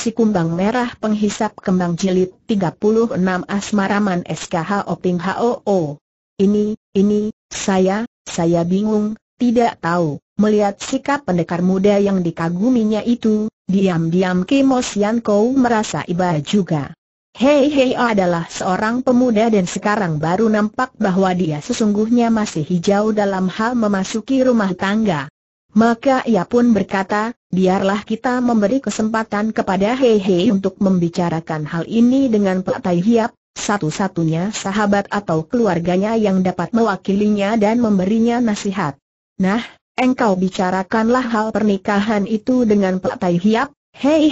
Si Kumbang Merah Penghisap Kembang Jilid 36 Asmaraman SKH Oping HOO. Ini, ini, saya, saya bingung, tidak tahu, melihat sikap pendekar muda yang dikaguminya itu, diam-diam Kimo Sianko merasa iba juga. Hei Hei adalah seorang pemuda dan sekarang baru nampak bahwa dia sesungguhnya masih hijau dalam hal memasuki rumah tangga. Maka ia pun berkata, biarlah kita memberi kesempatan kepada Hei untuk membicarakan hal ini dengan Pak Tai Hiap, satu-satunya sahabat atau keluarganya yang dapat mewakilinya dan memberinya nasihat. Nah, engkau bicarakanlah hal pernikahan itu dengan Pak Tai Hiap, Hei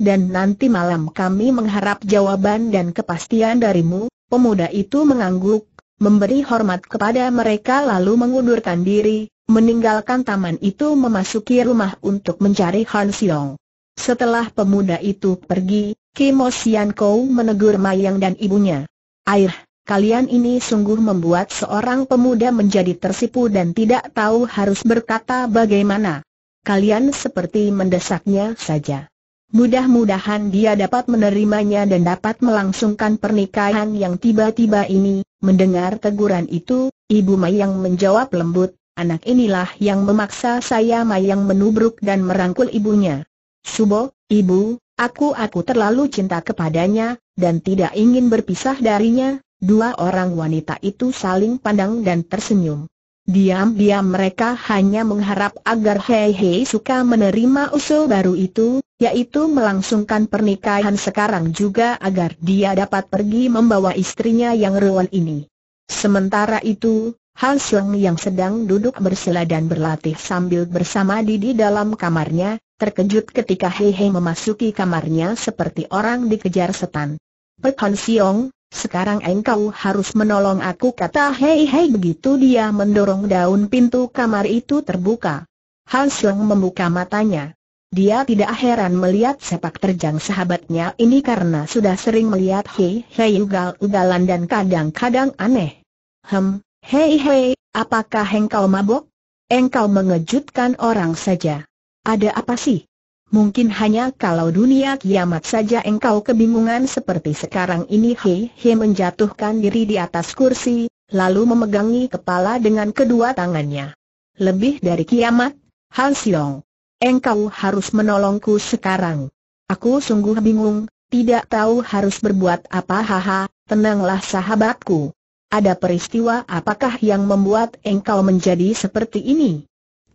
dan nanti malam kami mengharap jawaban dan kepastian darimu, pemuda itu mengangguk, memberi hormat kepada mereka lalu mengundurkan diri, meninggalkan taman itu memasuki rumah untuk mencari Han Siong. Setelah pemuda itu pergi, Kim Sian Kou menegur Mayang dan ibunya. Air, kalian ini sungguh membuat seorang pemuda menjadi tersipu dan tidak tahu harus berkata bagaimana. Kalian seperti mendesaknya saja. Mudah-mudahan dia dapat menerimanya dan dapat melangsungkan pernikahan yang tiba-tiba ini. Mendengar teguran itu, Ibu Mayang menjawab lembut, Anak inilah yang memaksa saya Mayang menubruk dan merangkul ibunya. Subo, ibu, aku aku terlalu cinta kepadanya, dan tidak ingin berpisah darinya, dua orang wanita itu saling pandang dan tersenyum. Diam-diam mereka hanya mengharap agar Hei Hei suka menerima usul baru itu, yaitu melangsungkan pernikahan sekarang juga agar dia dapat pergi membawa istrinya yang rewel ini. Sementara itu, Han Seng yang sedang duduk bersila dan berlatih sambil bersama Didi dalam kamarnya, terkejut ketika Hei Hei memasuki kamarnya seperti orang dikejar setan. Pek Han Siong, sekarang engkau harus menolong aku kata Hei Hei begitu dia mendorong daun pintu kamar itu terbuka. Han Seng membuka matanya. Dia tidak heran melihat sepak terjang sahabatnya ini karena sudah sering melihat Hei Hei ugal-ugalan dan kadang-kadang aneh. Hem, Hei hei, apakah engkau mabok? Engkau mengejutkan orang saja. Ada apa sih? Mungkin hanya kalau dunia kiamat saja engkau kebingungan seperti sekarang ini Hei Hei menjatuhkan diri di atas kursi, lalu memegangi kepala dengan kedua tangannya. Lebih dari kiamat, Han Siong. Engkau harus menolongku sekarang. Aku sungguh bingung, tidak tahu harus berbuat apa haha, tenanglah sahabatku. Ada peristiwa apakah yang membuat engkau menjadi seperti ini?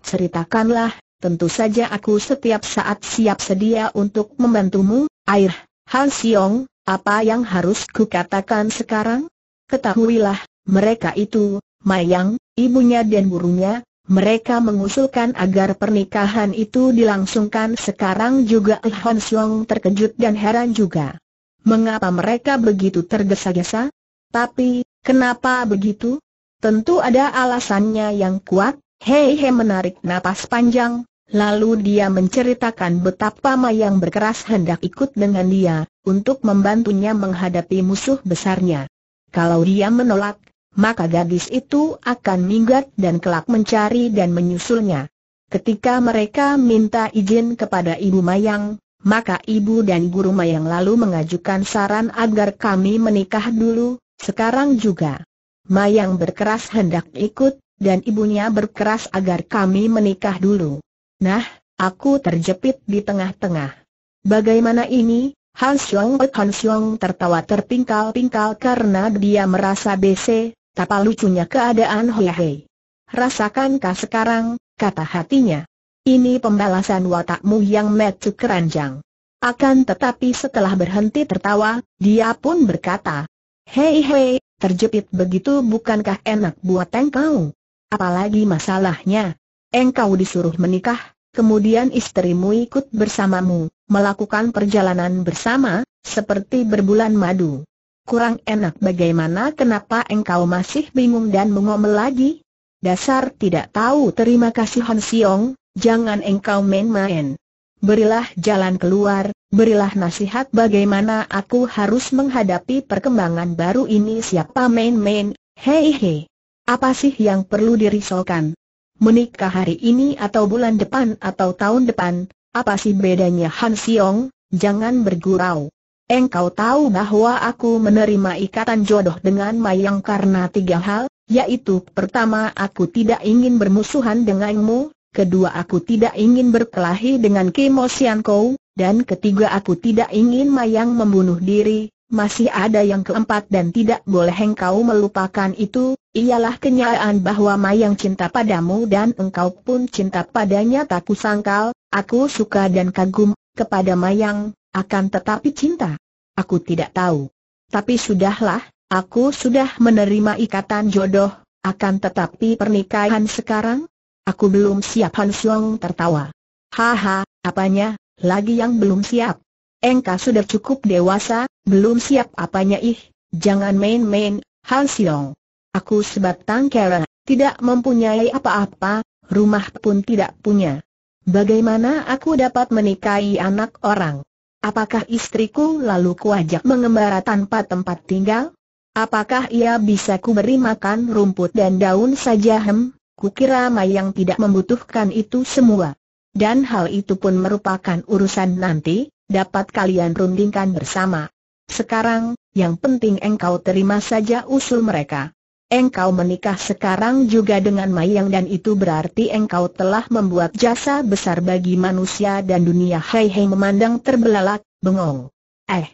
Ceritakanlah, tentu saja aku setiap saat siap sedia untuk membantumu, air, Han Siong, apa yang harus kukatakan sekarang? Ketahuilah, mereka itu, Mayang, ibunya dan burungnya, mereka mengusulkan agar pernikahan itu dilangsungkan sekarang juga Han Siong terkejut dan heran juga. Mengapa mereka begitu tergesa-gesa? Tapi, Kenapa begitu? Tentu ada alasannya yang kuat, Hei Hei menarik napas panjang, lalu dia menceritakan betapa Mayang berkeras hendak ikut dengan dia, untuk membantunya menghadapi musuh besarnya. Kalau dia menolak, maka gadis itu akan minggat dan kelak mencari dan menyusulnya. Ketika mereka minta izin kepada Ibu Mayang, maka ibu dan guru Mayang lalu mengajukan saran agar kami menikah dulu, sekarang juga. Mayang berkeras hendak ikut, dan ibunya berkeras agar kami menikah dulu. Nah, aku terjepit di tengah-tengah. Bagaimana ini? Han Xiong Han Xiong tertawa terpingkal-pingkal karena dia merasa BC, tapa lucunya keadaan Rasakan Rasakankah sekarang, kata hatinya. Ini pembalasan watakmu yang metu keranjang. Akan tetapi setelah berhenti tertawa, dia pun berkata, Hei hei, terjepit begitu bukankah enak buat engkau? Apalagi masalahnya, engkau disuruh menikah, kemudian istrimu ikut bersamamu, melakukan perjalanan bersama, seperti berbulan madu. Kurang enak bagaimana kenapa engkau masih bingung dan mengomel lagi? Dasar tidak tahu terima kasih Han Siong, jangan engkau main-main. Berilah jalan keluar, berilah nasihat bagaimana aku harus menghadapi perkembangan baru ini siapa main-main, hei hei. Apa sih yang perlu dirisaukan? Menikah hari ini atau bulan depan atau tahun depan, apa sih bedanya Han Siong, jangan bergurau. Engkau tahu bahwa aku menerima ikatan jodoh dengan Mayang karena tiga hal, yaitu pertama aku tidak ingin bermusuhan denganmu, kedua aku tidak ingin berkelahi dengan Sian Kou, dan ketiga aku tidak ingin Mayang membunuh diri, masih ada yang keempat dan tidak boleh engkau melupakan itu, ialah kenyataan bahwa Mayang cinta padamu dan engkau pun cinta padanya tak kusangkal, aku suka dan kagum, kepada Mayang, akan tetapi cinta. Aku tidak tahu. Tapi sudahlah, aku sudah menerima ikatan jodoh, akan tetapi pernikahan sekarang? Aku belum siap Han Xiong tertawa. Haha, apanya, lagi yang belum siap. Engkau sudah cukup dewasa, belum siap apanya ih, jangan main-main, Han Siong. Aku sebab Tang tidak mempunyai apa-apa, rumah pun tidak punya. Bagaimana aku dapat menikahi anak orang? Apakah istriku lalu kuajak mengembara tanpa tempat tinggal? Apakah ia bisa kuberi makan rumput dan daun saja hem? Kukira Mayang tidak membutuhkan itu semua dan hal itu pun merupakan urusan nanti, dapat kalian rundingkan bersama. Sekarang, yang penting engkau terima saja usul mereka. Engkau menikah sekarang juga dengan Mayang dan itu berarti engkau telah membuat jasa besar bagi manusia dan dunia Hei Hei memandang terbelalak, bengong. Eh,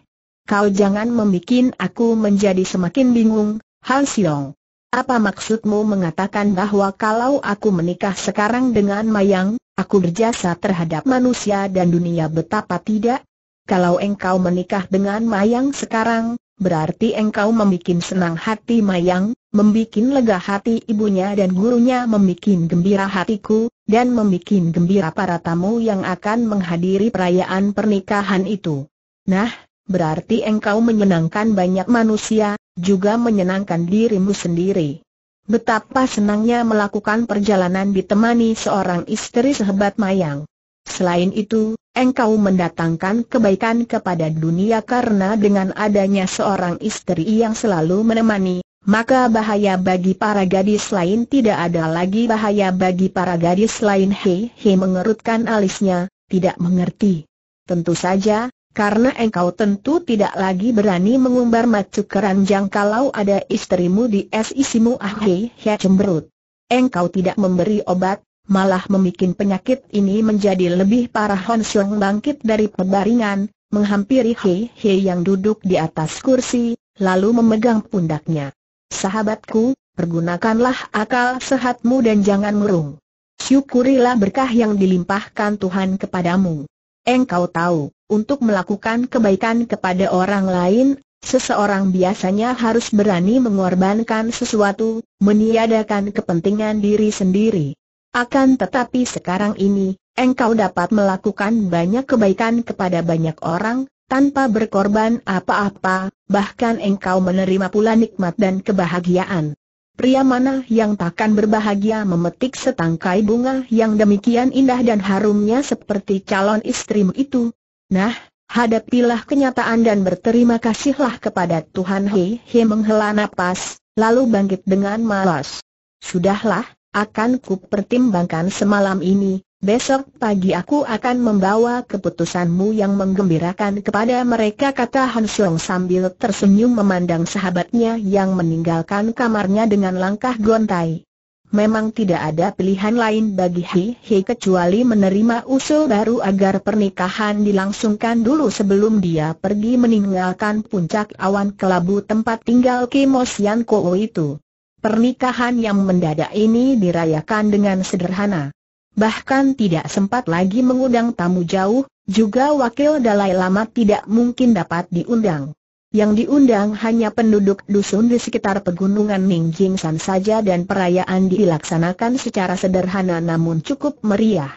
kau jangan membuat aku menjadi semakin bingung, Han Siong. Apa maksudmu mengatakan bahwa kalau aku menikah sekarang dengan Mayang, Aku berjasa terhadap manusia dan dunia betapa tidak? Kalau engkau menikah dengan Mayang sekarang, berarti engkau membuat senang hati Mayang, membuat lega hati ibunya dan gurunya membuat gembira hatiku, dan membuat gembira para tamu yang akan menghadiri perayaan pernikahan itu. Nah, berarti engkau menyenangkan banyak manusia, juga menyenangkan dirimu sendiri. Betapa senangnya melakukan perjalanan ditemani seorang istri sehebat Mayang. Selain itu, engkau mendatangkan kebaikan kepada dunia karena dengan adanya seorang istri yang selalu menemani, maka bahaya bagi para gadis lain tidak ada lagi bahaya bagi para gadis lain. Hei, hei mengerutkan alisnya, tidak mengerti. Tentu saja, karena engkau tentu tidak lagi berani mengumbar macu keranjang kalau ada istrimu di SICmu ah hei hei cemberut. Engkau tidak memberi obat, malah membuat penyakit ini menjadi lebih parah Hon Xiong bangkit dari pebaringan, menghampiri Hei Hei yang duduk di atas kursi, lalu memegang pundaknya. Sahabatku, pergunakanlah akal sehatmu dan jangan murung. Syukurilah berkah yang dilimpahkan Tuhan kepadamu. Engkau tahu, untuk melakukan kebaikan kepada orang lain, seseorang biasanya harus berani mengorbankan sesuatu, meniadakan kepentingan diri sendiri. Akan tetapi sekarang ini, engkau dapat melakukan banyak kebaikan kepada banyak orang, tanpa berkorban apa-apa, bahkan engkau menerima pula nikmat dan kebahagiaan. Pria mana yang takkan berbahagia memetik setangkai bunga yang demikian indah dan harumnya seperti calon istrimu itu, Nah, hadapilah kenyataan dan berterima kasihlah kepada Tuhan Hei Hei menghela napas, lalu bangkit dengan malas. Sudahlah, akan ku pertimbangkan semalam ini, besok pagi aku akan membawa keputusanmu yang menggembirakan kepada mereka kata Han Xiong sambil tersenyum memandang sahabatnya yang meninggalkan kamarnya dengan langkah gontai memang tidak ada pilihan lain bagi Hi Hi kecuali menerima usul baru agar pernikahan dilangsungkan dulu sebelum dia pergi meninggalkan puncak awan kelabu tempat tinggal Kimo Sian Koo itu. Pernikahan yang mendadak ini dirayakan dengan sederhana. Bahkan tidak sempat lagi mengundang tamu jauh, juga wakil Dalai Lama tidak mungkin dapat diundang. Yang diundang hanya penduduk dusun di sekitar pegunungan San saja dan perayaan dilaksanakan secara sederhana namun cukup meriah.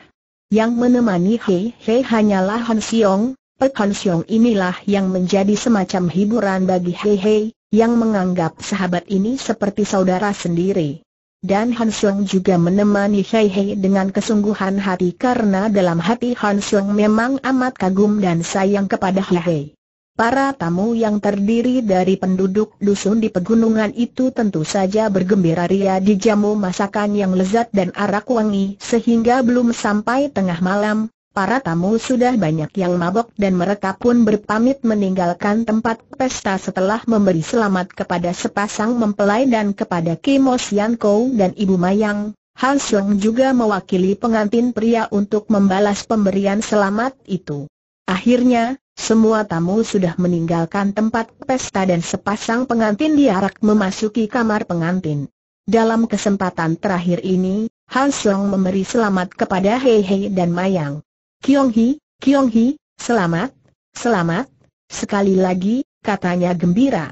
Yang menemani Hei Hei hanyalah Han Siong, Pek Han Siong inilah yang menjadi semacam hiburan bagi Hei Hei, yang menganggap sahabat ini seperti saudara sendiri. Dan Han Siong juga menemani Hei Hei dengan kesungguhan hati karena dalam hati Han Siong memang amat kagum dan sayang kepada Hei Hei. Para tamu yang terdiri dari penduduk dusun di pegunungan itu tentu saja bergembira ria dijamu masakan yang lezat dan arak wangi sehingga belum sampai tengah malam, para tamu sudah banyak yang mabok dan mereka pun berpamit meninggalkan tempat pesta setelah memberi selamat kepada sepasang mempelai dan kepada Kimo Sianko dan Ibu Mayang. Han Sung juga mewakili pengantin pria untuk membalas pemberian selamat itu. Akhirnya, semua tamu sudah meninggalkan tempat pesta dan sepasang pengantin diarak memasuki kamar pengantin. Dalam kesempatan terakhir ini, Han Song memberi selamat kepada Hei Hei dan Mayang. Kiong Hi, Kiong Hi, selamat, selamat. Sekali lagi, katanya gembira.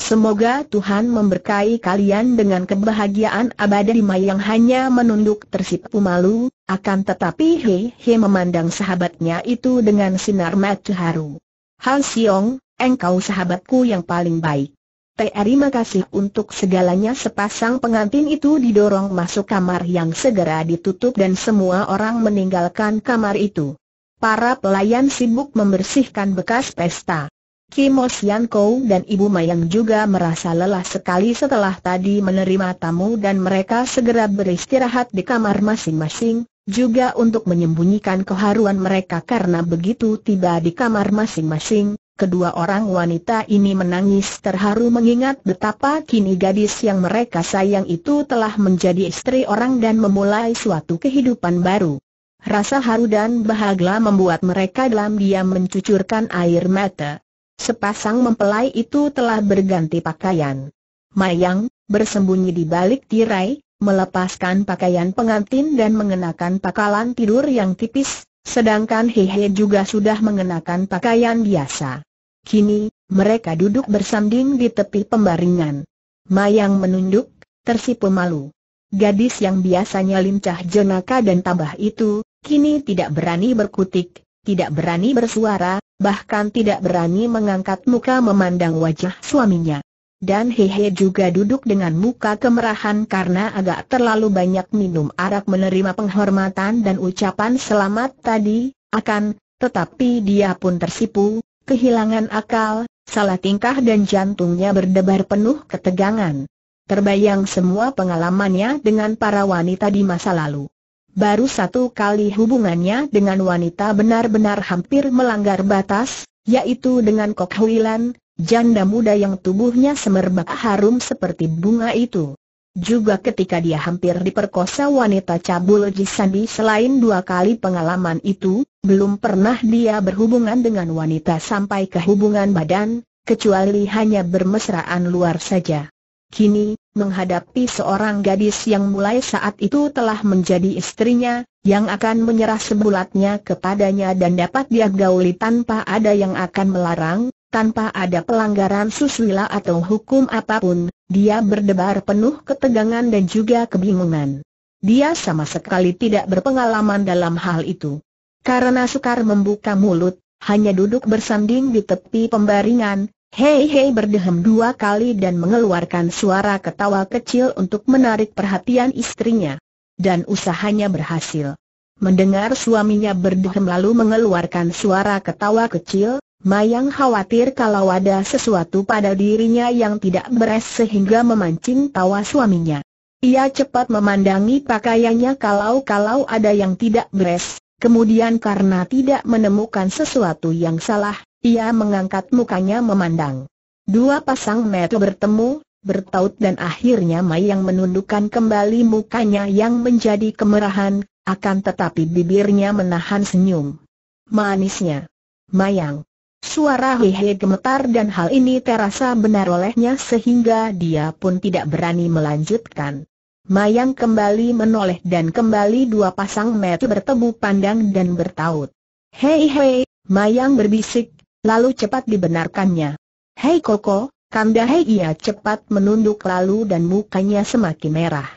Semoga Tuhan memberkahi kalian dengan kebahagiaan abadi yang hanya menunduk tersipu malu, akan tetapi He memandang sahabatnya itu dengan sinar mata haru. Han Siong, engkau sahabatku yang paling baik. Terima kasih untuk segalanya sepasang pengantin itu didorong masuk kamar yang segera ditutup dan semua orang meninggalkan kamar itu. Para pelayan sibuk membersihkan bekas pesta. Kimo Sianko dan Ibu Mayang juga merasa lelah sekali setelah tadi menerima tamu dan mereka segera beristirahat di kamar masing-masing, juga untuk menyembunyikan keharuan mereka karena begitu tiba di kamar masing-masing, kedua orang wanita ini menangis terharu mengingat betapa kini gadis yang mereka sayang itu telah menjadi istri orang dan memulai suatu kehidupan baru. Rasa haru dan bahagia membuat mereka dalam diam mencucurkan air mata. Sepasang mempelai itu telah berganti pakaian. Mayang, bersembunyi di balik tirai, melepaskan pakaian pengantin dan mengenakan pakalan tidur yang tipis, sedangkan Hehe juga sudah mengenakan pakaian biasa. Kini, mereka duduk bersanding di tepi pembaringan. Mayang menunduk, tersipu malu. Gadis yang biasanya lincah jenaka dan tabah itu, kini tidak berani berkutik, tidak berani bersuara, bahkan tidak berani mengangkat muka memandang wajah suaminya. Dan Hehe juga duduk dengan muka kemerahan karena agak terlalu banyak minum arak menerima penghormatan dan ucapan selamat tadi, akan, tetapi dia pun tersipu, kehilangan akal, salah tingkah dan jantungnya berdebar penuh ketegangan. Terbayang semua pengalamannya dengan para wanita di masa lalu. Baru satu kali hubungannya dengan wanita benar-benar hampir melanggar batas, yaitu dengan Kok Huilan, janda muda yang tubuhnya semerbak harum seperti bunga itu. Juga ketika dia hampir diperkosa wanita cabul Jisandi selain dua kali pengalaman itu, belum pernah dia berhubungan dengan wanita sampai ke hubungan badan, kecuali hanya bermesraan luar saja. Kini, menghadapi seorang gadis yang mulai saat itu telah menjadi istrinya, yang akan menyerah sebulatnya kepadanya dan dapat dia gauli tanpa ada yang akan melarang, tanpa ada pelanggaran susila atau hukum apapun, dia berdebar penuh ketegangan dan juga kebingungan. Dia sama sekali tidak berpengalaman dalam hal itu. Karena sukar membuka mulut, hanya duduk bersanding di tepi pembaringan, Hei hei berdehem dua kali dan mengeluarkan suara ketawa kecil untuk menarik perhatian istrinya. Dan usahanya berhasil. Mendengar suaminya berdehem lalu mengeluarkan suara ketawa kecil, Mayang khawatir kalau ada sesuatu pada dirinya yang tidak beres sehingga memancing tawa suaminya. Ia cepat memandangi pakaiannya kalau-kalau ada yang tidak beres, kemudian karena tidak menemukan sesuatu yang salah, ia mengangkat mukanya memandang. Dua pasang mata bertemu, bertaut dan akhirnya Mai yang menundukkan kembali mukanya yang menjadi kemerahan, akan tetapi bibirnya menahan senyum. Manisnya. Mayang. Suara hehe gemetar dan hal ini terasa benar olehnya sehingga dia pun tidak berani melanjutkan. Mayang kembali menoleh dan kembali dua pasang mata bertemu pandang dan bertaut. Hei hei, Mayang berbisik, lalu cepat dibenarkannya. Hei Koko, kanda hei ia cepat menunduk lalu dan mukanya semakin merah.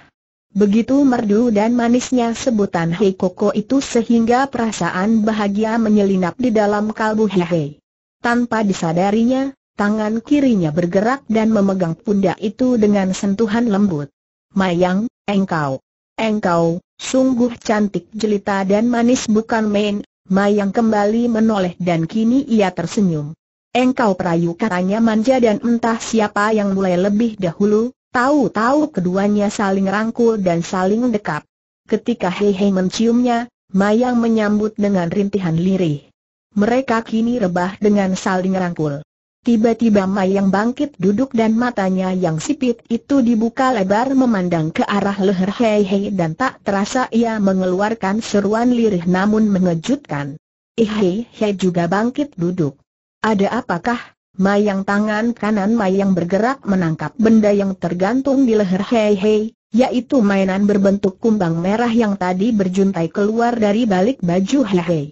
Begitu merdu dan manisnya sebutan Hei Koko itu sehingga perasaan bahagia menyelinap di dalam kalbu Hei. Tanpa disadarinya, tangan kirinya bergerak dan memegang pundak itu dengan sentuhan lembut. Mayang, engkau, engkau, sungguh cantik jelita dan manis bukan main, Mayang kembali menoleh dan kini ia tersenyum. Engkau perayu katanya manja dan entah siapa yang mulai lebih dahulu, tahu-tahu keduanya saling rangkul dan saling dekap. Ketika Hei Hei menciumnya, Mayang menyambut dengan rintihan lirih. Mereka kini rebah dengan saling rangkul. Tiba-tiba Mayang bangkit duduk dan matanya yang sipit itu dibuka lebar memandang ke arah leher Hei Hei dan tak terasa ia mengeluarkan seruan lirih namun mengejutkan. Eh, Hei Hei juga bangkit duduk. Ada apakah? Mayang tangan kanan Mayang bergerak menangkap benda yang tergantung di leher Hei Hei, yaitu mainan berbentuk kumbang merah yang tadi berjuntai keluar dari balik baju Hei Hei.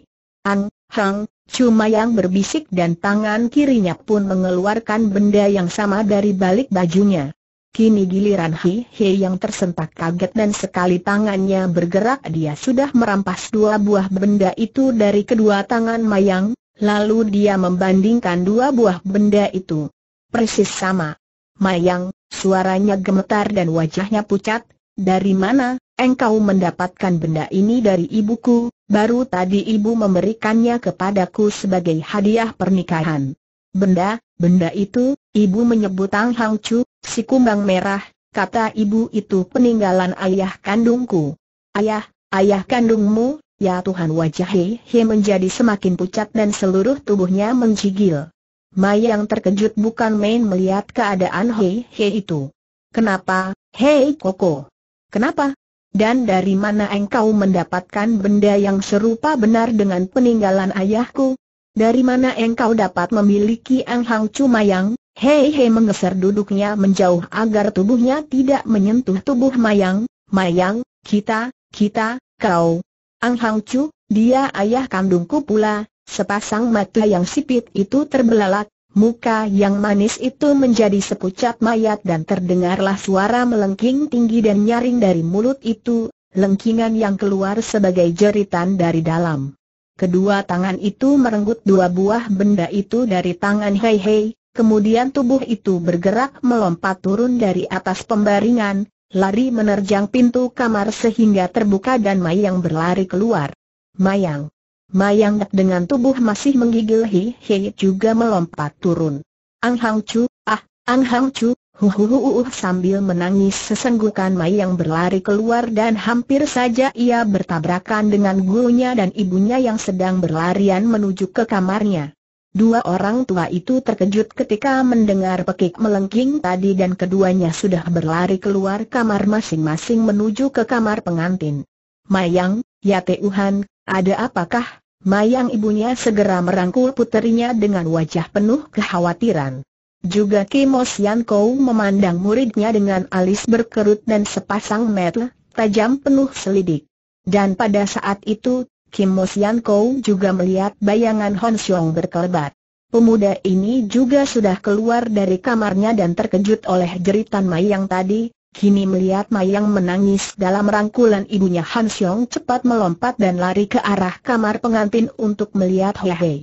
Ang, Hang, Cuma yang berbisik dan tangan kirinya pun mengeluarkan benda yang sama dari balik bajunya. Kini giliran Hi He yang tersentak kaget dan sekali tangannya bergerak dia sudah merampas dua buah benda itu dari kedua tangan Mayang, lalu dia membandingkan dua buah benda itu. Persis sama. Mayang, suaranya gemetar dan wajahnya pucat, dari mana, engkau mendapatkan benda ini dari ibuku, Baru tadi ibu memberikannya kepadaku sebagai hadiah pernikahan. Benda, benda itu, ibu menyebut Tang Hang Chu, si kumbang merah, kata ibu itu peninggalan ayah kandungku. Ayah, ayah kandungmu, ya Tuhan wajah hei He menjadi semakin pucat dan seluruh tubuhnya mencigil. Mai yang terkejut bukan main melihat keadaan hei hei itu. Kenapa, Hei Koko? Kenapa? dan dari mana engkau mendapatkan benda yang serupa benar dengan peninggalan ayahku? Dari mana engkau dapat memiliki Ang Hang Cumayang? Hei hei mengeser duduknya menjauh agar tubuhnya tidak menyentuh tubuh Mayang, Mayang, kita, kita, kau. Ang Hang Cu, dia ayah kandungku pula, sepasang mata yang sipit itu terbelalak, Muka yang manis itu menjadi sepucat mayat dan terdengarlah suara melengking tinggi dan nyaring dari mulut itu, lengkingan yang keluar sebagai jeritan dari dalam. Kedua tangan itu merenggut dua buah benda itu dari tangan Hei Hei, kemudian tubuh itu bergerak melompat turun dari atas pembaringan, lari menerjang pintu kamar sehingga terbuka dan Mayang berlari keluar. Mayang, Mayang dengan tubuh masih menggigil hi hi juga melompat turun. Ang Hang Chu, ah, Ang Hang Chu, uh, uh, sambil menangis sesenggukan Mayang berlari keluar dan hampir saja ia bertabrakan dengan gurunya dan ibunya yang sedang berlarian menuju ke kamarnya. Dua orang tua itu terkejut ketika mendengar pekik melengking tadi dan keduanya sudah berlari keluar kamar masing-masing menuju ke kamar pengantin. Mayang, ya Tuhan, ada apakah? Mayang ibunya segera merangkul puterinya dengan wajah penuh kekhawatiran. Juga Kim Sian Kou memandang muridnya dengan alis berkerut dan sepasang mata tajam penuh selidik. Dan pada saat itu, Kim Mo Kou juga melihat bayangan Hon Xiong berkelebat. Pemuda ini juga sudah keluar dari kamarnya dan terkejut oleh jeritan Mayang tadi, Kini melihat Mayang menangis dalam rangkulan ibunya Han Xiong cepat melompat dan lari ke arah kamar pengantin untuk melihat Hei Hei.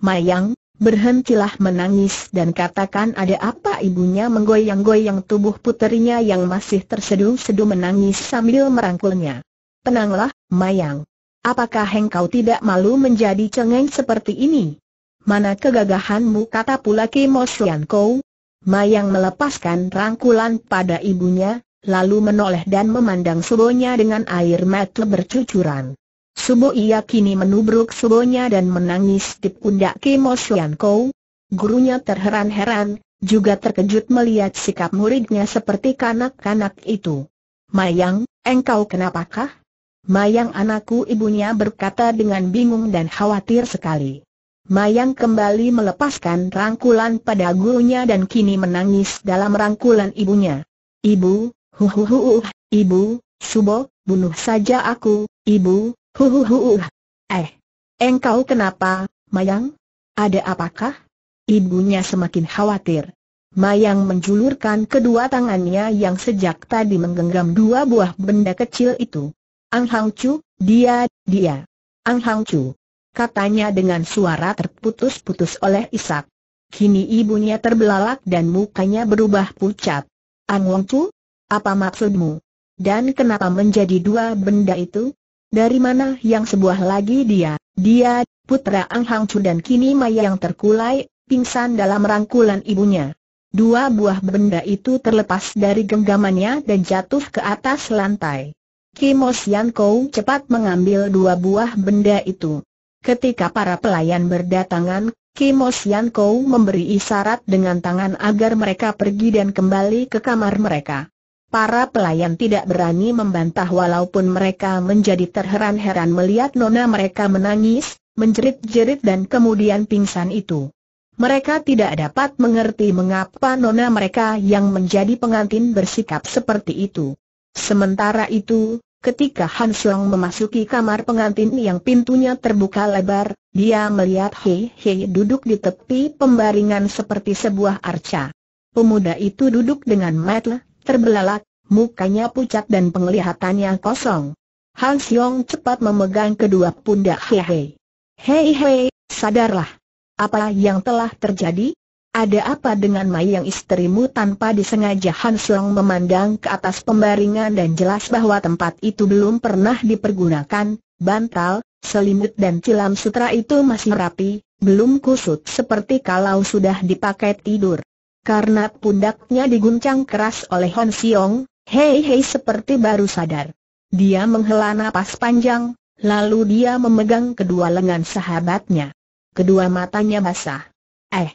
Mayang, berhentilah menangis dan katakan ada apa ibunya menggoyang-goyang tubuh puterinya yang masih terseduh-seduh menangis sambil merangkulnya. Tenanglah, Mayang. Apakah engkau tidak malu menjadi cengeng seperti ini? Mana kegagahanmu kata pula Kimo Kou? Mayang melepaskan rangkulan pada ibunya, lalu menoleh dan memandang subonya dengan air mata bercucuran. Subo ia kini menubruk subonya dan menangis di pundak Kimo Kou. Gurunya terheran-heran, juga terkejut melihat sikap muridnya seperti kanak-kanak itu. Mayang, engkau kenapakah? Mayang anakku ibunya berkata dengan bingung dan khawatir sekali. Mayang kembali melepaskan rangkulan pada gurunya dan kini menangis dalam rangkulan ibunya. Ibu, hu, uh. ibu, Subo, bunuh saja aku, ibu, hu. Uh. Eh, engkau kenapa, Mayang? Ada apakah? Ibunya semakin khawatir. Mayang menjulurkan kedua tangannya yang sejak tadi menggenggam dua buah benda kecil itu. Ang Hang Chu, dia, dia. Ang Hang Chu katanya dengan suara terputus-putus oleh Isak. Kini ibunya terbelalak dan mukanya berubah pucat. Ang Wong Chu, apa maksudmu? Dan kenapa menjadi dua benda itu? Dari mana yang sebuah lagi dia? Dia, putra Ang Hang Chu dan kini Maya yang terkulai, pingsan dalam rangkulan ibunya. Dua buah benda itu terlepas dari genggamannya dan jatuh ke atas lantai. Kimo Sian Kou cepat mengambil dua buah benda itu. Ketika para pelayan berdatangan, Kimo Kou memberi isyarat dengan tangan agar mereka pergi dan kembali ke kamar mereka. Para pelayan tidak berani membantah walaupun mereka menjadi terheran-heran melihat nona mereka menangis, menjerit-jerit dan kemudian pingsan itu. Mereka tidak dapat mengerti mengapa nona mereka yang menjadi pengantin bersikap seperti itu. Sementara itu, Ketika Han Xiong memasuki kamar pengantin yang pintunya terbuka lebar, dia melihat Hei Hei duduk di tepi pembaringan seperti sebuah arca. Pemuda itu duduk dengan mata terbelalak, mukanya pucat dan penglihatannya kosong. Han Xiong cepat memegang kedua pundak Hei Hei. Hei Hei, sadarlah. Apa yang telah terjadi? Ada apa dengan Mai yang istrimu tanpa disengaja Han Song memandang ke atas pembaringan dan jelas bahwa tempat itu belum pernah dipergunakan, bantal, selimut dan cilam sutra itu masih rapi, belum kusut seperti kalau sudah dipakai tidur. Karena pundaknya diguncang keras oleh Han hei hei seperti baru sadar. Dia menghela napas panjang, lalu dia memegang kedua lengan sahabatnya. Kedua matanya basah. Eh,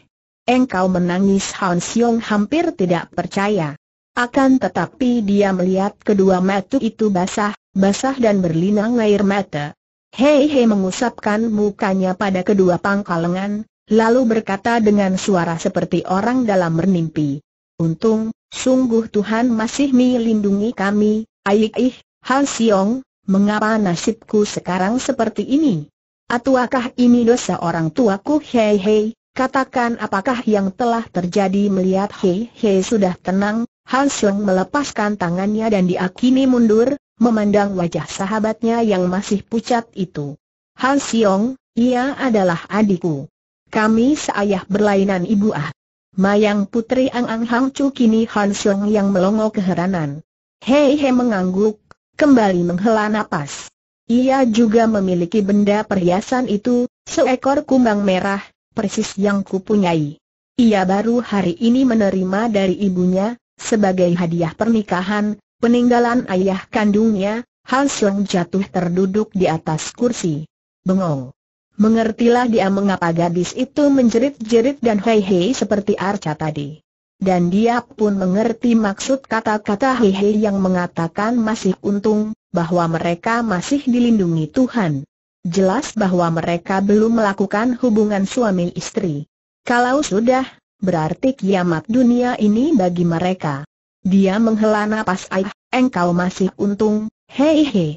Engkau menangis Han Yong hampir tidak percaya. Akan tetapi dia melihat kedua mata itu basah, basah dan berlinang air mata. Hei Hei mengusapkan mukanya pada kedua pangkal lengan, lalu berkata dengan suara seperti orang dalam bermimpi. Untung, sungguh Tuhan masih melindungi kami, aik ih, Han Yong, mengapa nasibku sekarang seperti ini? Atuakah ini dosa orang tuaku hei hei, Katakan apakah yang telah terjadi melihat Hei Hei sudah tenang, Han Sung melepaskan tangannya dan diakini mundur, memandang wajah sahabatnya yang masih pucat itu. Han Siong, ia adalah adikku. Kami seayah berlainan ibu ah. Mayang putri Ang Ang Hang Chu kini Han yang melongo keheranan. Hei Hei mengangguk, kembali menghela nafas. Ia juga memiliki benda perhiasan itu, seekor kumbang merah, persis yang kupunyai. Ia baru hari ini menerima dari ibunya, sebagai hadiah pernikahan, peninggalan ayah kandungnya, Han Sung jatuh terduduk di atas kursi. Bengong. Mengertilah dia mengapa gadis itu menjerit-jerit dan hei-hei seperti arca tadi. Dan dia pun mengerti maksud kata-kata hei-hei yang mengatakan masih untung, bahwa mereka masih dilindungi Tuhan jelas bahwa mereka belum melakukan hubungan suami istri. Kalau sudah, berarti kiamat dunia ini bagi mereka. Dia menghela nafas air, engkau masih untung, hei hei.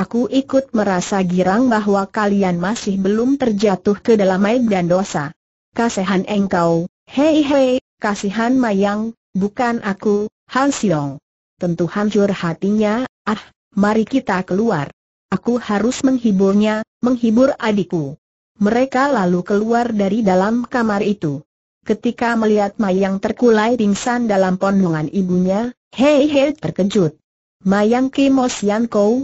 Aku ikut merasa girang bahwa kalian masih belum terjatuh ke dalam aib dan dosa. Kasihan engkau, hei hei, kasihan Mayang, bukan aku, Han Siong. Tentu hancur hatinya, ah, mari kita keluar. Aku harus menghiburnya, menghibur adikku. Mereka lalu keluar dari dalam kamar itu. Ketika melihat Mayang terkulai pingsan dalam pondongan ibunya, Hei Hei terkejut. Mayang Kimo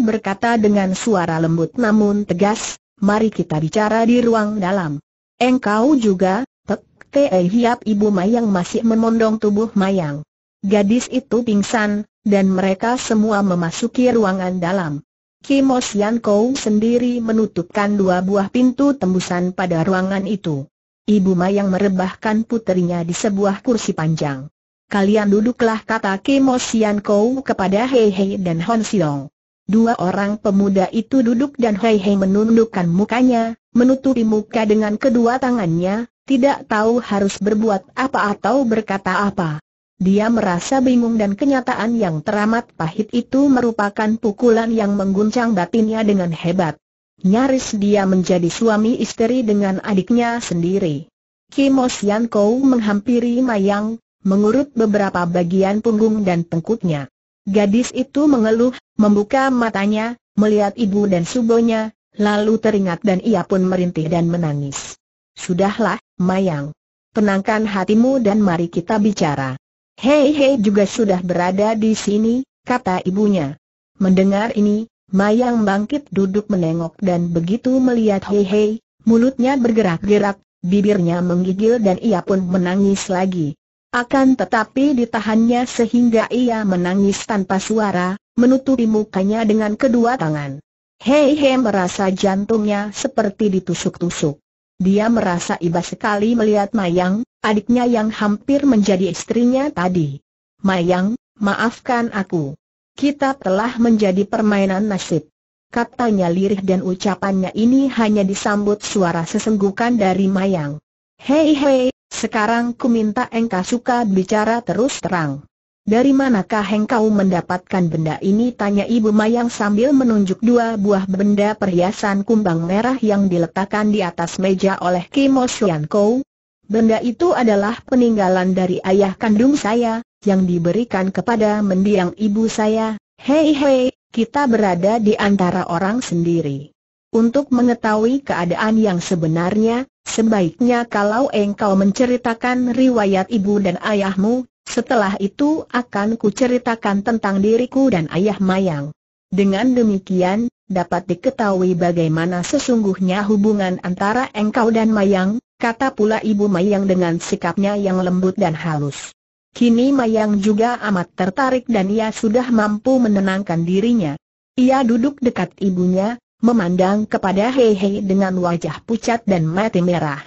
berkata dengan suara lembut namun tegas, mari kita bicara di ruang dalam. Engkau juga, Pek Te eh, Hiap Ibu Mayang masih memondong tubuh Mayang. Gadis itu pingsan, dan mereka semua memasuki ruangan dalam. Kimos Yan Kou sendiri menutupkan dua buah pintu tembusan pada ruangan itu. Ibu Mayang merebahkan puterinya di sebuah kursi panjang. Kalian duduklah kata Kimos Yan Kou kepada Hei Hei dan Hon Siong. Dua orang pemuda itu duduk dan Hei Hei menundukkan mukanya, menutupi muka dengan kedua tangannya, tidak tahu harus berbuat apa atau berkata apa. Dia merasa bingung dan kenyataan yang teramat pahit itu merupakan pukulan yang mengguncang batinnya dengan hebat. Nyaris dia menjadi suami istri dengan adiknya sendiri. Kim Sian Kou menghampiri Mayang, mengurut beberapa bagian punggung dan tengkuknya. Gadis itu mengeluh, membuka matanya, melihat ibu dan subonya, lalu teringat dan ia pun merintih dan menangis. Sudahlah, Mayang. Tenangkan hatimu dan mari kita bicara. Hei Hei juga sudah berada di sini, kata ibunya. Mendengar ini, Mayang bangkit duduk menengok dan begitu melihat Hei Hei, mulutnya bergerak-gerak, bibirnya menggigil dan ia pun menangis lagi. Akan tetapi ditahannya sehingga ia menangis tanpa suara, menutupi mukanya dengan kedua tangan. Hei Hei merasa jantungnya seperti ditusuk-tusuk. Dia merasa iba sekali melihat Mayang, adiknya yang hampir menjadi istrinya tadi. Mayang, maafkan aku. Kita telah menjadi permainan nasib. Katanya lirih dan ucapannya ini hanya disambut suara sesenggukan dari Mayang. Hei hei, sekarang ku minta engkau suka bicara terus terang. Dari manakah engkau mendapatkan benda ini? Tanya Ibu Mayang sambil menunjuk dua buah benda perhiasan kumbang merah yang diletakkan di atas meja oleh Kimo Shuan Kou. Benda itu adalah peninggalan dari ayah kandung saya, yang diberikan kepada mendiang ibu saya. Hei hei, kita berada di antara orang sendiri. Untuk mengetahui keadaan yang sebenarnya, sebaiknya kalau engkau menceritakan riwayat ibu dan ayahmu, setelah itu akan kuceritakan tentang diriku dan ayah Mayang. Dengan demikian, dapat diketahui bagaimana sesungguhnya hubungan antara engkau dan Mayang, kata pula ibu Mayang dengan sikapnya yang lembut dan halus. Kini Mayang juga amat tertarik dan ia sudah mampu menenangkan dirinya. Ia duduk dekat ibunya, memandang kepada Hehe dengan wajah pucat dan mati merah.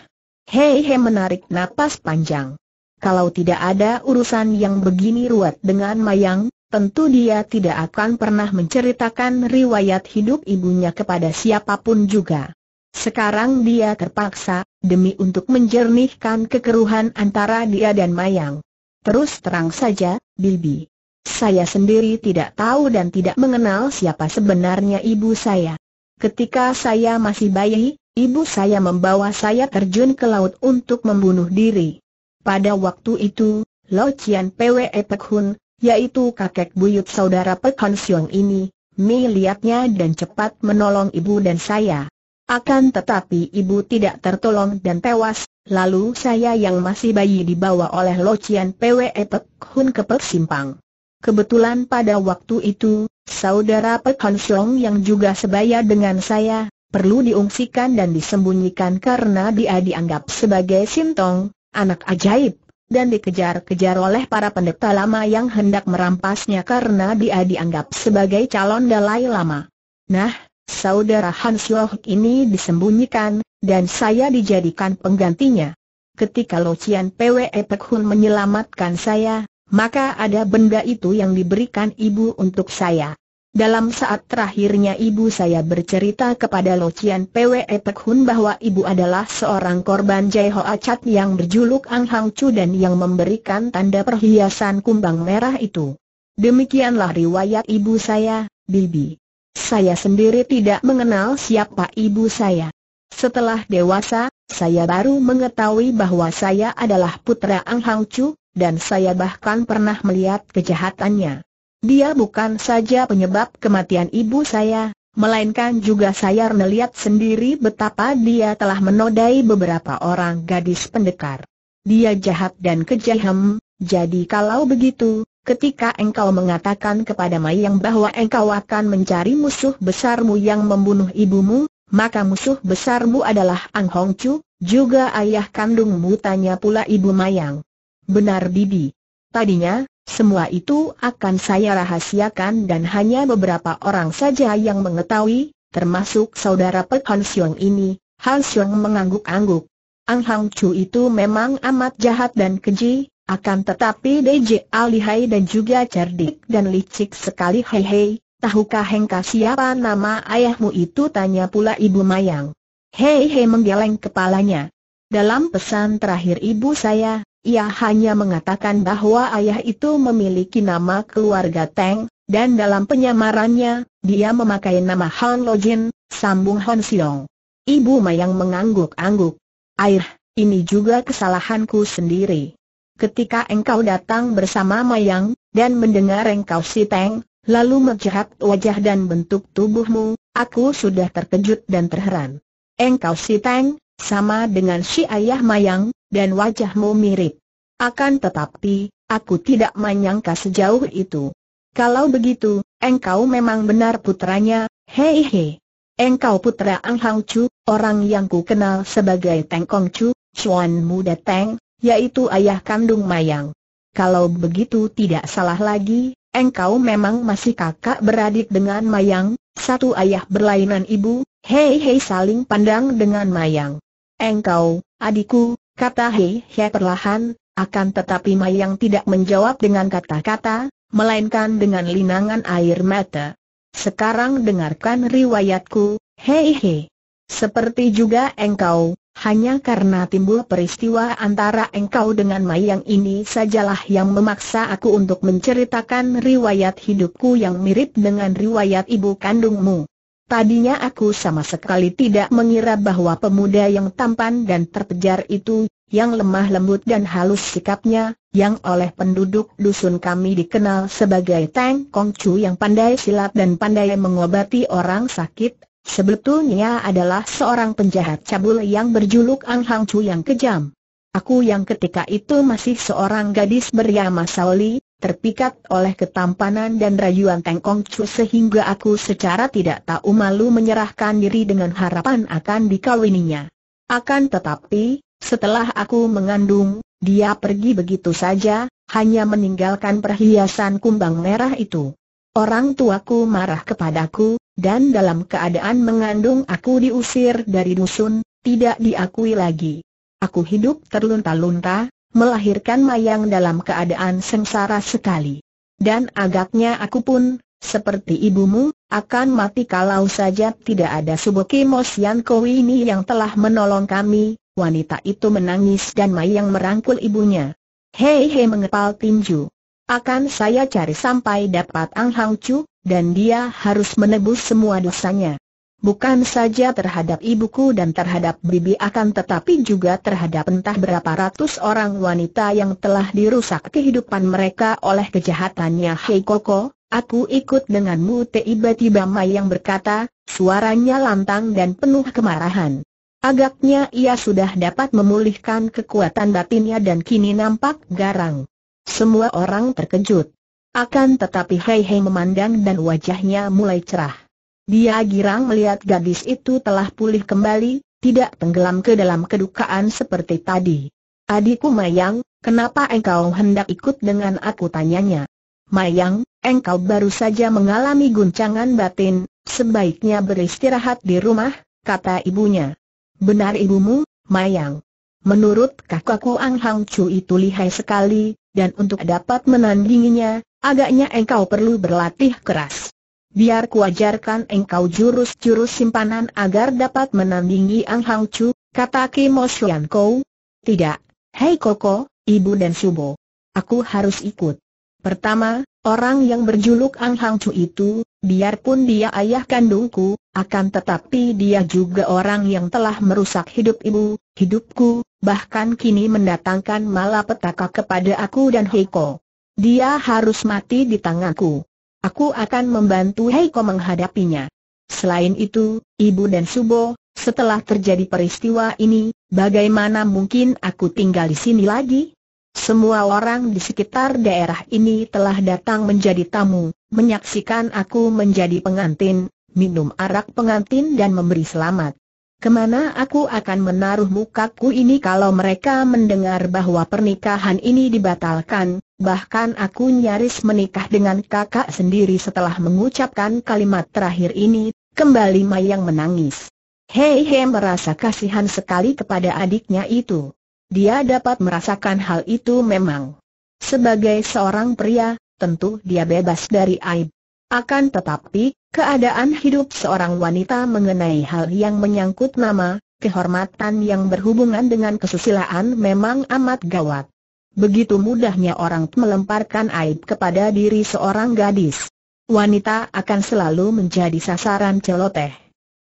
Hehe menarik napas panjang. Kalau tidak ada urusan yang begini ruwet dengan Mayang, tentu dia tidak akan pernah menceritakan riwayat hidup ibunya kepada siapapun juga. Sekarang dia terpaksa, demi untuk menjernihkan kekeruhan antara dia dan Mayang. Terus terang saja, Bibi. Saya sendiri tidak tahu dan tidak mengenal siapa sebenarnya ibu saya. Ketika saya masih bayi, ibu saya membawa saya terjun ke laut untuk membunuh diri. Pada waktu itu, Lo Chian Pwe Pek Hun, yaitu kakek buyut saudara Pek Han Siong ini, melihatnya dan cepat menolong ibu dan saya. Akan tetapi ibu tidak tertolong dan tewas, lalu saya yang masih bayi dibawa oleh Lo Chian Pwe Pek Hun ke persimpang. Kebetulan pada waktu itu, saudara Pek Han Siong yang juga sebaya dengan saya, perlu diungsikan dan disembunyikan karena dia dianggap sebagai sintong, anak ajaib, dan dikejar-kejar oleh para pendeta lama yang hendak merampasnya karena dia dianggap sebagai calon Dalai Lama. Nah, saudara Hans Loh ini disembunyikan, dan saya dijadikan penggantinya. Ketika Locian Pwe Pek Hun menyelamatkan saya, maka ada benda itu yang diberikan ibu untuk saya. Dalam saat terakhirnya ibu saya bercerita kepada Lo Pwe Pek Hun bahwa ibu adalah seorang korban Jai Ho Acat yang berjuluk Ang Hang Chu dan yang memberikan tanda perhiasan kumbang merah itu. Demikianlah riwayat ibu saya, Bibi. Saya sendiri tidak mengenal siapa ibu saya. Setelah dewasa, saya baru mengetahui bahwa saya adalah putra Ang Hang Chu, dan saya bahkan pernah melihat kejahatannya. Dia bukan saja penyebab kematian ibu saya, melainkan juga saya melihat sendiri betapa dia telah menodai beberapa orang gadis pendekar. Dia jahat dan kejaham, jadi kalau begitu, ketika engkau mengatakan kepada Mayang bahwa engkau akan mencari musuh besarmu yang membunuh ibumu, maka musuh besarmu adalah Ang Hong Chu, juga ayah kandungmu tanya pula ibu Mayang. Benar Bibi. Tadinya, semua itu akan saya rahasiakan dan hanya beberapa orang saja yang mengetahui, termasuk saudara Pek Han Xiong ini. Han Xiong mengangguk-angguk. Ang Hang Chu itu memang amat jahat dan keji, akan tetapi DJ Alihai dan juga cerdik dan licik sekali hei hei, tahukah Hengka siapa nama ayahmu itu tanya pula Ibu Mayang. Hei hei menggeleng kepalanya. Dalam pesan terakhir ibu saya, ia hanya mengatakan bahwa ayah itu memiliki nama keluarga Teng, dan dalam penyamarannya, dia memakai nama Han Lojin, sambung Hon Siong. Ibu Mayang mengangguk-angguk. Air, ini juga kesalahanku sendiri. Ketika engkau datang bersama Mayang, dan mendengar engkau si Teng, lalu melihat wajah dan bentuk tubuhmu, aku sudah terkejut dan terheran. Engkau si Teng, sama dengan si ayah Mayang, dan wajahmu mirip. Akan tetapi, aku tidak menyangka sejauh itu. Kalau begitu, engkau memang benar putranya, hei hei. Engkau putra Ang Hang Chu, orang yang ku kenal sebagai Teng Kong Chu, Chuan Muda Teng, yaitu ayah kandung Mayang. Kalau begitu tidak salah lagi, engkau memang masih kakak beradik dengan Mayang, satu ayah berlainan ibu, Hei Hei saling pandang dengan Mayang. Engkau, adikku, kata Hei Hei perlahan, akan tetapi Mayang tidak menjawab dengan kata-kata, melainkan dengan linangan air mata. Sekarang dengarkan riwayatku, Hei Hei. Seperti juga engkau, hanya karena timbul peristiwa antara engkau dengan Mayang ini sajalah yang memaksa aku untuk menceritakan riwayat hidupku yang mirip dengan riwayat ibu kandungmu. Tadinya aku sama sekali tidak mengira bahwa pemuda yang tampan dan terpejar itu, yang lemah lembut dan halus sikapnya, yang oleh penduduk dusun kami dikenal sebagai Tang Kong Chu yang pandai silat dan pandai mengobati orang sakit, sebetulnya adalah seorang penjahat cabul yang berjuluk Ang Hang Chu yang kejam. Aku yang ketika itu masih seorang gadis beriama Sauli, terpikat oleh ketampanan dan rayuan Teng Kong Chu sehingga aku secara tidak tahu malu menyerahkan diri dengan harapan akan dikawininya. Akan tetapi, setelah aku mengandung, dia pergi begitu saja, hanya meninggalkan perhiasan kumbang merah itu. Orang tuaku marah kepadaku, dan dalam keadaan mengandung aku diusir dari dusun, tidak diakui lagi. Aku hidup terlunta-lunta, melahirkan Mayang dalam keadaan sengsara sekali. Dan agaknya aku pun, seperti ibumu, akan mati kalau saja tidak ada Suboki Mosyanko ini yang telah menolong kami, wanita itu menangis dan Mayang merangkul ibunya. Hei hei mengepal tinju. Akan saya cari sampai dapat Ang Hang Chu, dan dia harus menebus semua dosanya bukan saja terhadap ibuku dan terhadap bibi akan tetapi juga terhadap entah berapa ratus orang wanita yang telah dirusak kehidupan mereka oleh kejahatannya Hei Koko, aku ikut denganmu tiba-tiba Mayang berkata, suaranya lantang dan penuh kemarahan. Agaknya ia sudah dapat memulihkan kekuatan batinnya dan kini nampak garang. Semua orang terkejut. Akan tetapi Hei Hei memandang dan wajahnya mulai cerah. Dia girang melihat gadis itu telah pulih kembali, tidak tenggelam ke dalam kedukaan seperti tadi. Adikku Mayang, kenapa engkau hendak ikut dengan aku tanyanya? Mayang, engkau baru saja mengalami guncangan batin, sebaiknya beristirahat di rumah, kata ibunya. Benar ibumu, Mayang. Menurut kakakku Ang Hang Chu itu lihai sekali, dan untuk dapat menandinginya, agaknya engkau perlu berlatih keras biar kuajarkan engkau jurus-jurus simpanan agar dapat menandingi Ang Hang Chu, kata Kimo Shuan Kou. Tidak, hei Koko, Ibu dan Subo. Aku harus ikut. Pertama, orang yang berjuluk Ang Hang Chu itu, biarpun dia ayah kandungku, akan tetapi dia juga orang yang telah merusak hidup ibu, hidupku, bahkan kini mendatangkan malapetaka kepada aku dan Heiko. Dia harus mati di tanganku. Aku akan membantu Heiko menghadapinya. Selain itu, Ibu dan Subo, setelah terjadi peristiwa ini, bagaimana mungkin aku tinggal di sini lagi? Semua orang di sekitar daerah ini telah datang menjadi tamu, menyaksikan aku menjadi pengantin, minum arak pengantin dan memberi selamat. Kemana aku akan menaruh mukaku ini kalau mereka mendengar bahwa pernikahan ini dibatalkan, bahkan aku nyaris menikah dengan kakak sendiri setelah mengucapkan kalimat terakhir ini, kembali Mayang menangis. Hei He merasa kasihan sekali kepada adiknya itu. Dia dapat merasakan hal itu memang. Sebagai seorang pria, tentu dia bebas dari aib. Akan tetapi, keadaan hidup seorang wanita mengenai hal yang menyangkut nama, kehormatan yang berhubungan dengan kesusilaan memang amat gawat. Begitu mudahnya orang melemparkan aib kepada diri seorang gadis. Wanita akan selalu menjadi sasaran celoteh.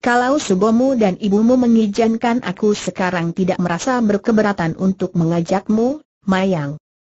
Kalau subomu dan ibumu mengizinkan aku sekarang tidak merasa berkeberatan untuk mengajakmu, Mayang.